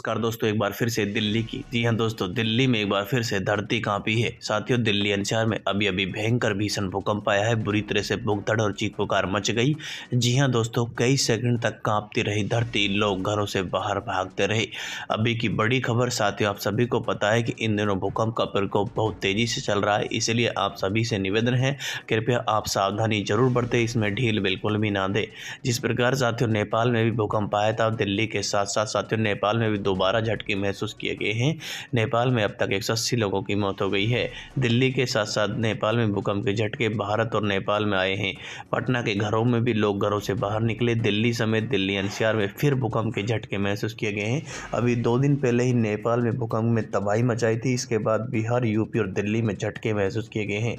नमस्कार दोस्तों एक बार फिर से दिल्ली की जी हाँ दोस्तों दिल्ली में एक बार फिर से धरती कांपी है साथियों दिल्ली एनसीआर में अभी अभी भयंकर भीषण भूकंप आया है बुरी तरह से भुगदड़ और चीख पुकार मच गई जी हाँ दोस्तों कई सेकंड तक कांपती रही धरती लोग घरों से बाहर भागते रहे अभी की बड़ी खबर साथियों आप सभी को पता है कि इन दिनों भूकंप का प्रकोप बहुत तेजी से चल रहा है इसलिए आप सभी से निवेदन है कृपया आप सावधानी जरूर बरते इसमें ढील बिल्कुल भी ना दे जिस प्रकार साथियों नेपाल में भी भूकंप आया था दिल्ली के साथ साथ साथियों नेपाल में भी दोबारा झटके महसूस किए गए हैं नेपाल में अब तक एक लोगों की मौत हो गई है दिल्ली के साथ साथ नेपाल में भूकंप के झटके भारत और नेपाल में आए हैं पटना के घरों में भी लोग घरों से बाहर निकले दिल्ली समेत दिल्ली एनसीआर में फिर भूकंप के झटके महसूस किए गए हैं अभी दो दिन पहले ही नेपाल में भूकंप में तबाही मचाई थी इसके बाद बिहार यूपी और दिल्ली में झटके महसूस किए गए हैं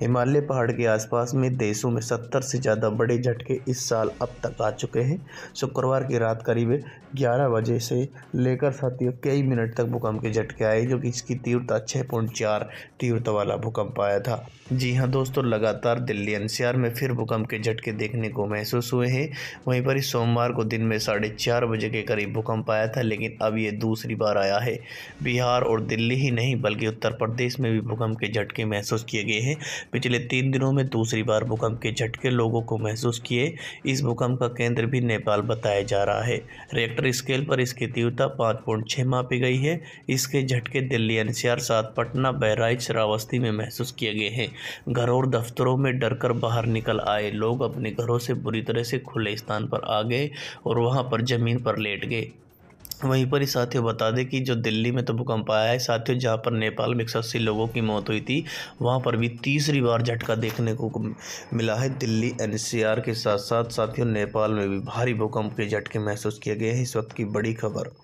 हिमालय पहाड़ के आसपास में देशों में सत्तर से ज़्यादा बड़े झटके इस साल अब तक आ चुके हैं शुक्रवार की रात करीब ग्यारह बजे से ले लेकर साथियों कई मिनट तक भूकंप के झटके आए जो कि इसकी तीव्रता छः पॉइंट चार तीव्रता वाला भूकंप आया था जी हाँ दोस्तों लगातार दिल्ली एनसीआर में फिर भूकंप के झटके देखने को महसूस हुए हैं वहीं पर इस सोमवार को दिन में साढ़े चार बजे के करीब भूकंप आया था लेकिन अब ये दूसरी बार आया है बिहार और दिल्ली ही नहीं बल्कि उत्तर प्रदेश में भी भूकंप के झटके महसूस किए गए हैं पिछले तीन दिनों में दूसरी बार भूकंप के झटके लोगों को महसूस किए इस भूकंप का केंद्र भी नेपाल बताया जा रहा है रेक्टर स्केल पर इसकी तीव्रता पाँच पॉइंट छः मापी गई है इसके झटके दिल्ली एनसीआर साथ पटना बहराइच श्रावस्ती में महसूस किए गए हैं घरों और दफ्तरों में डर कर बाहर निकल आए लोग अपने घरों से बुरी तरह से खुले स्थान पर आ गए और वहाँ पर ज़मीन पर लेट गए वहीं पर ही साथियों बता दें कि जो दिल्ली में तो भूकंप आया है साथियों जहां पर नेपाल में एक सौ अस्सी लोगों की मौत हुई थी वहां पर भी तीसरी बार झटका देखने को मिला है दिल्ली एनसीआर के साथ साथ साथियों नेपाल में भी भारी भूकंप के झटके महसूस किए गए हैं इस वक्त की बड़ी खबर